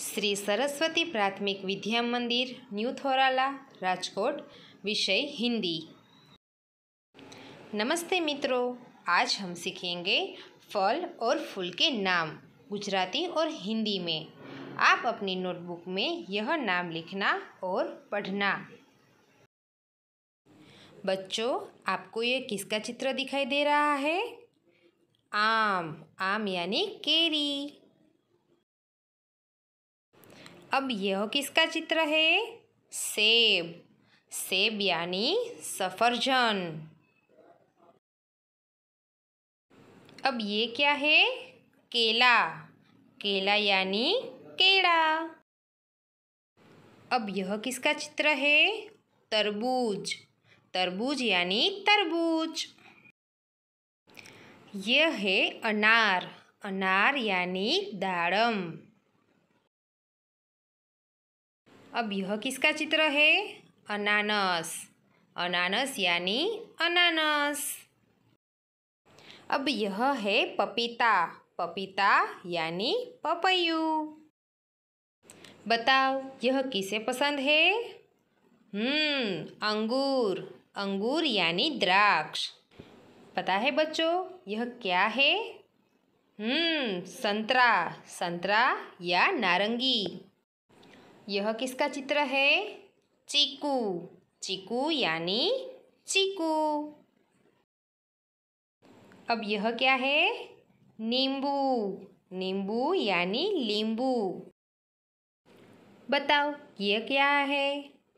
श्री सरस्वती प्राथमिक विद्या मंदिर न्यू थोराला राजकोट विषय हिंदी नमस्ते मित्रों आज हम सीखेंगे फल और फूल के नाम गुजराती और हिंदी में आप अपनी नोटबुक में यह नाम लिखना और पढ़ना बच्चों आपको ये किसका चित्र दिखाई दे रहा है आम आम यानी केरी अब यह किसका चित्र है सेब सेब यानी सफरजन अब ये क्या है केला केला यानी केड़ा अब यह किसका चित्र है तरबूज तरबूज यानी तरबूज यह है अनार अनार यानी दाड़म अब यह किसका चित्र है अनानस अनानस यानी अनानस अब यह है पपीता पपीता यानी पपयू बताओ यह किसे पसंद है हम्म अंगूर अंगूर यानी द्राक्ष पता है बच्चों यह क्या है हम्म संतरा संतरा या नारंगी यह किसका चित्र है चीकू चीकू यानी चीकू अब यह क्या है नींबू नींबू यानी लींबू बताओ यह क्या है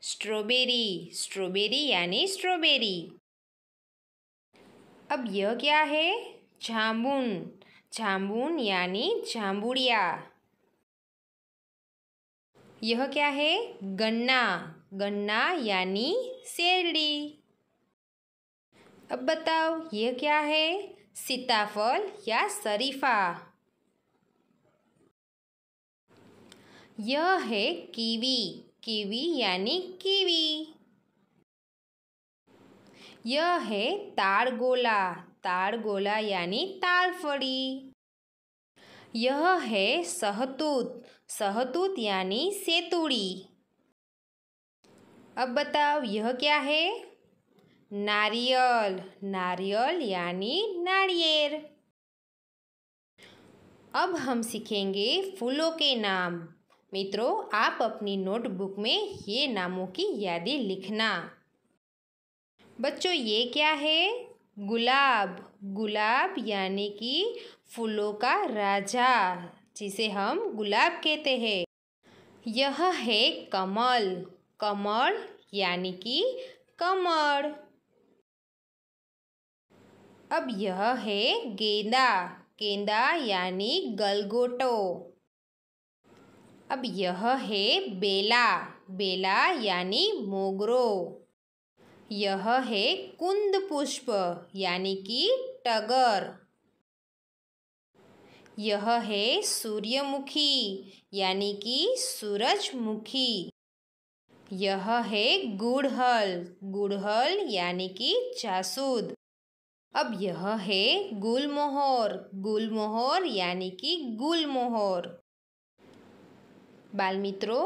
स्ट्रॉबेरी स्ट्रॉबेरी यानी स्ट्रॉबेरी अब यह क्या है जामुन जामुन यानी जामुड़िया यह क्या है गन्ना गन्ना यानी सेरड़ी अब बताओ यह क्या है सीताफल या शरीफा यह है कीवी कीवी यानी कीवी यह है तारगोला तारगोला यानी तारफड़ी यह है सहतूत सहतूत यानी सेतुड़ी अब बताओ यह क्या है नारियल नारियल यानी नारियर अब हम सीखेंगे फूलों के नाम मित्रों आप अपनी नोटबुक में ये नामों की यादें लिखना बच्चों ये क्या है गुलाब गुलाब यानी कि फूलों का राजा जिसे हम गुलाब कहते हैं यह है कमल कमल यानी कि कमर अब यह है गेंदा गेंदा यानी गलगोटो अब यह है बेला बेला यानी मोगरो यह है कुंद पुष्प यानी कि टगर यह है सूर्यमुखी यानी कि सूरजमुखी यह है गुड़हल गुड़हल यानी कि चासूद अब यह है गुलमोहर गुलमोहर यानी कि गुलमोहर बाल मित्रों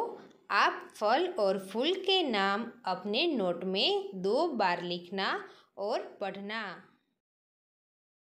आप फल और फूल के नाम अपने नोट में दो बार लिखना और पढ़ना